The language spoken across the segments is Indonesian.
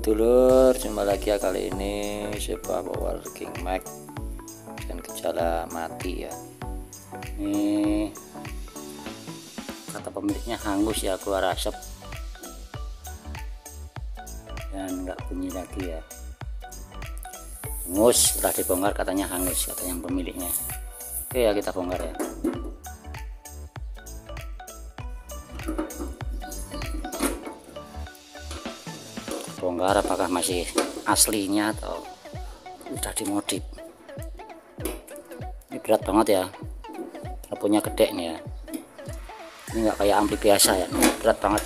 dulur jumpa lagi ya kali ini Siapa power king mic dan gejala mati ya ini kata pemiliknya hangus ya keluar asap dan nggak bunyi lagi ya hangus setelah dibongkar katanya hangus kata yang pemiliknya oke ya kita bongkar ya gambar apakah masih aslinya atau sudah dimodif ini berat banget ya punya gede nih ya ini nggak kayak ampli biasa ya berat banget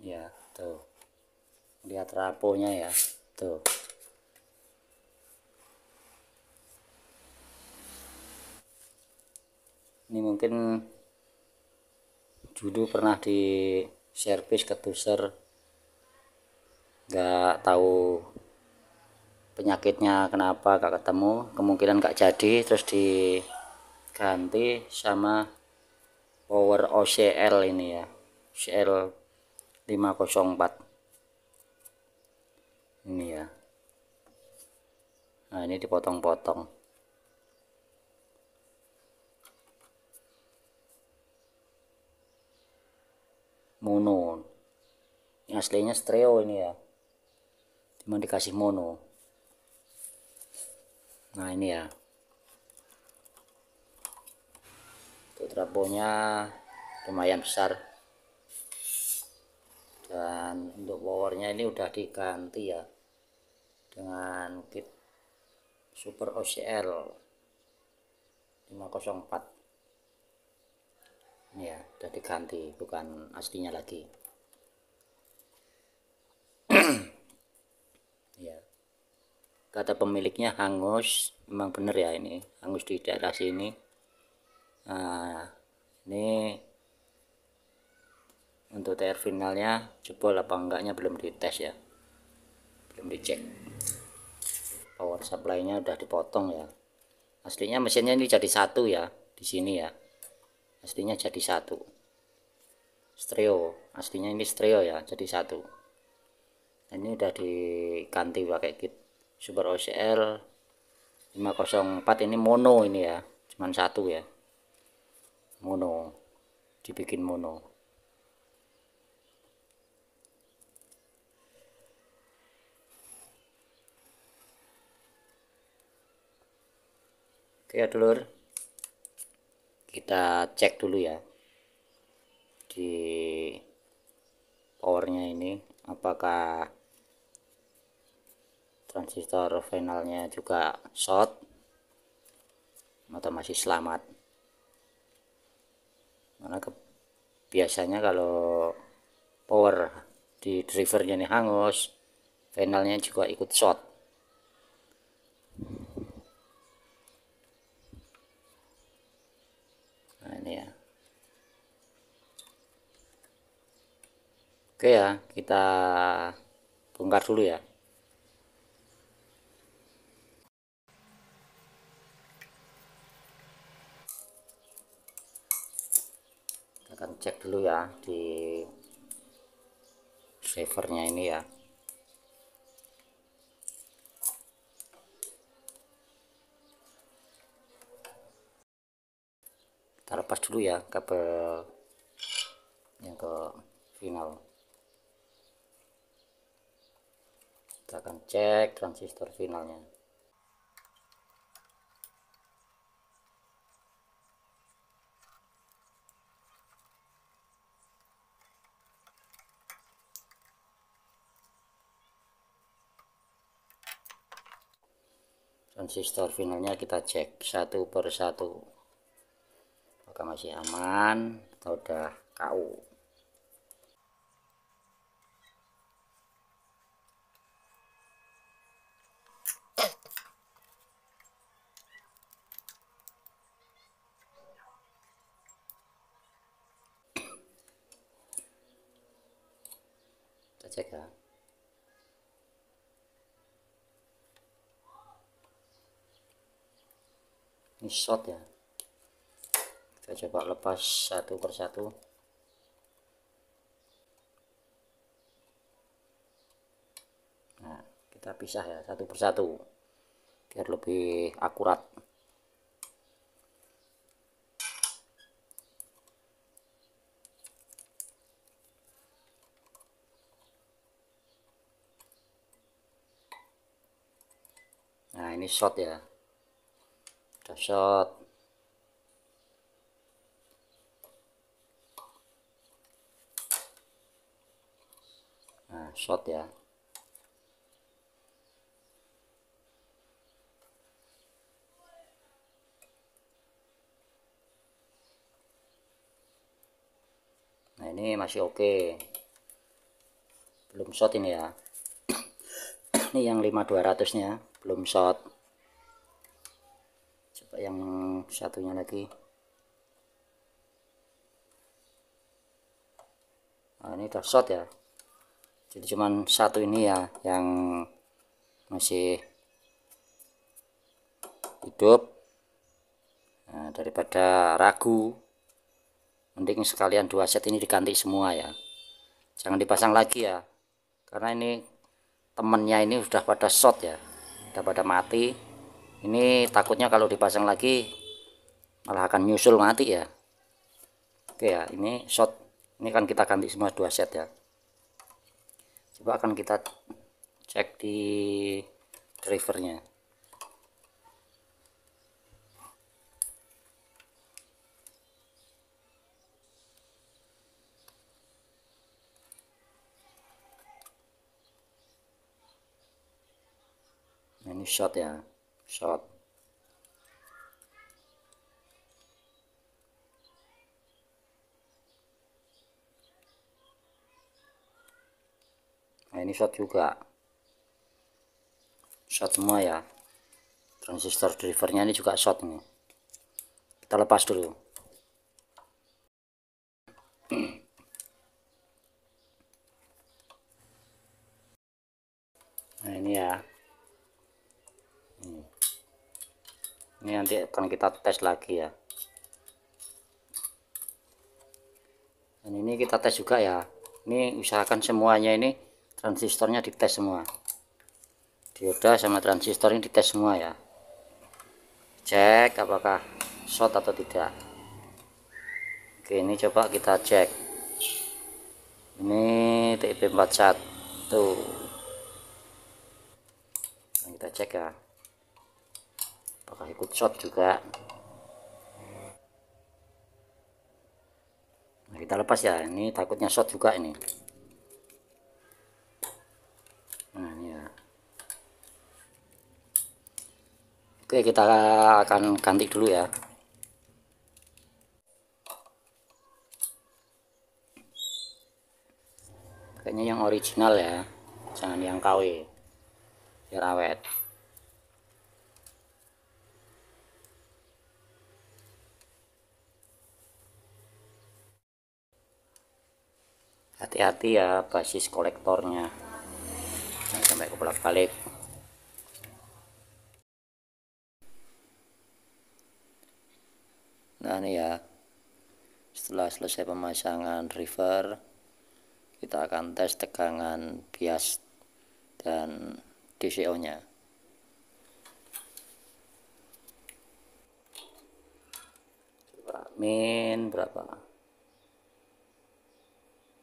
ya tuh lihat raponya ya tuh ini mungkin dulu pernah di service ke tuser nggak tahu penyakitnya kenapa gak ketemu kemungkinan gak jadi terus diganti sama power OCL ini ya OCL 504 ini ya nah ini dipotong-potong mono ini aslinya stereo ini ya cuma dikasih mono nah ini ya itu trabonya lumayan besar dan untuk powernya ini udah diganti ya dengan kit super OCL 504 ini ya udah diganti bukan aslinya lagi ya kata pemiliknya hangus memang bener ya ini hangus di daerah sini nah ini untuk TR finalnya jebol apa enggaknya belum dites ya belum dicek power supply-nya udah dipotong ya aslinya mesinnya ini jadi satu ya di sini ya aslinya jadi satu stereo aslinya ini stereo ya jadi satu ini udah diganti pakai kit super OCL 504 ini mono ini ya cuman satu ya mono dibikin mono oke ya dulur kita cek dulu ya di powernya ini apakah transistor finalnya juga short atau masih selamat karena ke, biasanya kalau power di drivernya ini hangus finalnya juga ikut short oke ya kita bongkar dulu ya kita akan cek dulu ya di drivernya ini ya kita lepas dulu ya kabel yang ke final kita akan cek transistor finalnya transistor finalnya kita cek satu per satu apakah masih aman atau udah kau cek ya ini shot ya kita coba lepas satu persatu nah kita pisah ya satu persatu biar lebih akurat nah ini shot ya udah shot nah shot ya Nah ini masih oke okay. Belum shot ini ya Ini yang 5200 nya belum shot coba yang satunya lagi nah, ini udah shot ya jadi cuman satu ini ya yang masih hidup nah, daripada ragu mending sekalian dua set ini diganti semua ya jangan dipasang lagi ya karena ini temennya ini sudah pada shot ya udah pada mati ini takutnya kalau dipasang lagi malah akan nyusul mati ya oke ya ini shot ini kan kita ganti semua dua set ya coba akan kita cek di drivernya ini shot ya shot nah ini shot juga shot semua ya transistor drivernya ini juga shot nih kita lepas dulu nah ini ya ini nanti akan kita tes lagi ya dan ini kita tes juga ya ini usahakan semuanya ini transistornya dites semua dioda sama transistor ini dites semua ya cek apakah short atau tidak oke ini coba kita cek ini TIP 41 tuh kita cek ya bakal ikut shot juga nah, kita lepas ya ini takutnya shot juga ini nah ini ya oke kita akan ganti dulu ya kayaknya yang original ya jangan yang KW biar awet hati-hati ya basis kolektornya nah, sampai belakang balik nah ini ya setelah selesai pemasangan river kita akan tes tegangan bias dan DCO nya coba min berapa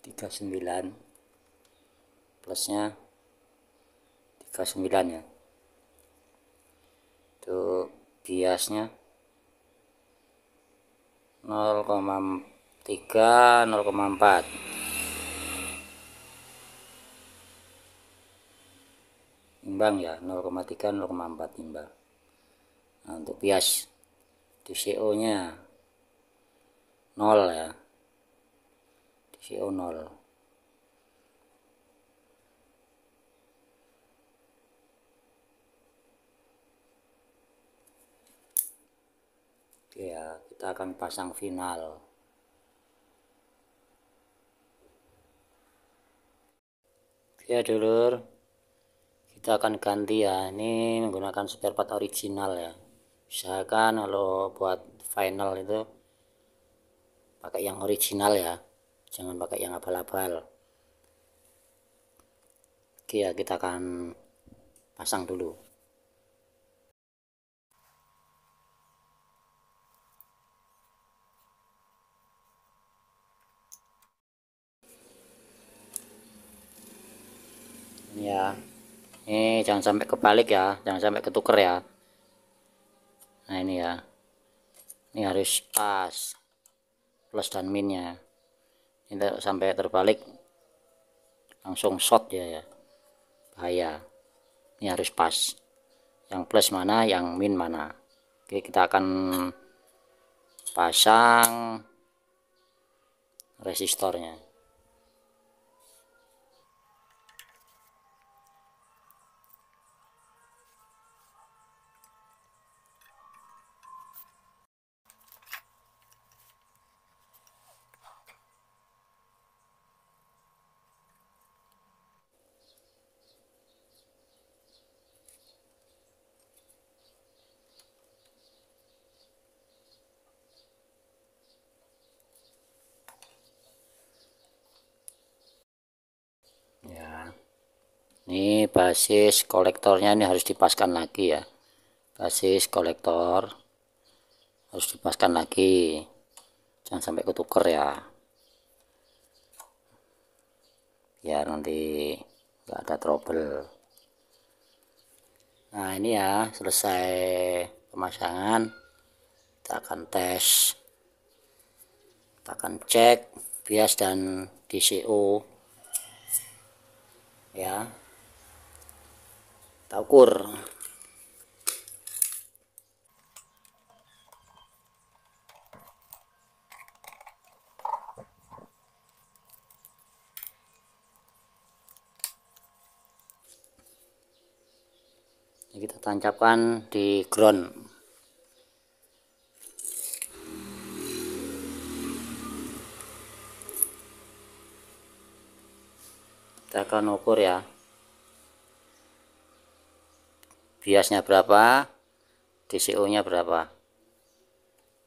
39 plusnya 39 ya itu biasnya 0,3 0,4 imbang ya 0,3 0,4 imbang nah, untuk bias DCO nya 0 ya CO0 Oke ya, kita akan pasang final. Oke ya dulur, kita akan ganti ya. Ini menggunakan spare part original ya. Usahakan kalau buat final itu pakai yang original ya jangan pakai yang abal-abal oke ya kita akan pasang dulu ini ya ini jangan sampai kebalik ya jangan sampai ketuker ya nah ini ya ini harus pas plus dan minnya ini sampai terbalik langsung shot ya ya bahaya ini harus pas yang plus mana yang min mana oke kita akan pasang resistornya basis kolektornya ini harus dipaskan lagi ya basis kolektor harus dipaskan lagi jangan sampai ketuker ya biar nanti nggak ada trouble nah ini ya selesai pemasangan kita akan tes kita akan cek bias dan DCO ya kita ukur kita tancapkan di ground kita akan ukur ya biasnya berapa DCO nya berapa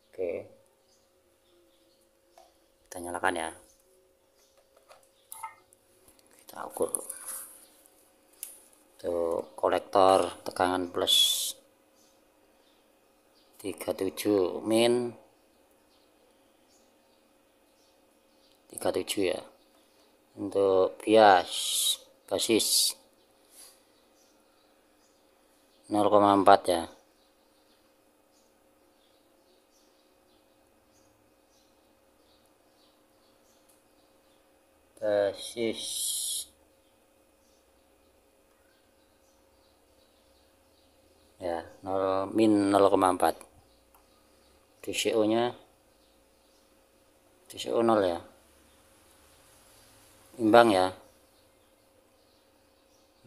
oke kita nyalakan ya kita ukur tuh kolektor tegangan plus 37 min 37 ya untuk bias basis 0,4 ya basis ya 0 min 0,4 DCO nya DCO 0 ya imbang ya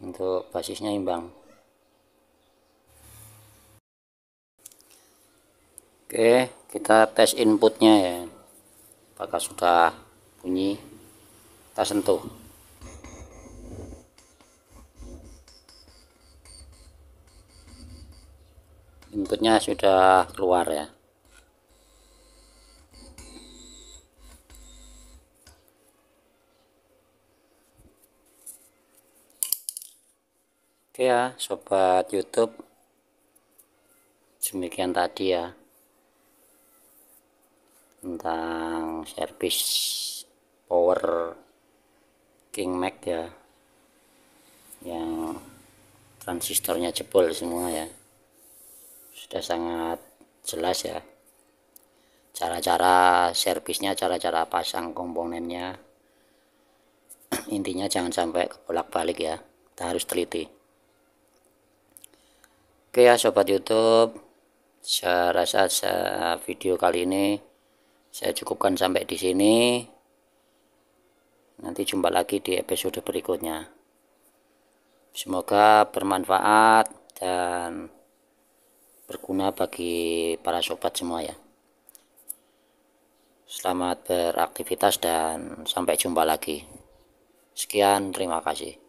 untuk basisnya imbang Oke, kita tes inputnya ya. Apakah sudah bunyi? Kita sentuh. Inputnya sudah keluar ya. Oke ya, sobat YouTube. Demikian tadi ya tentang service power King Mac ya yang transistornya jebol semua ya sudah sangat jelas ya cara-cara servisnya cara-cara pasang komponennya intinya jangan sampai bolak-balik ya kita harus teliti oke ya sobat youtube saya rasa video kali ini saya cukupkan sampai di sini nanti jumpa lagi di episode berikutnya semoga bermanfaat dan berguna bagi para sobat semua ya selamat beraktivitas dan sampai jumpa lagi sekian terima kasih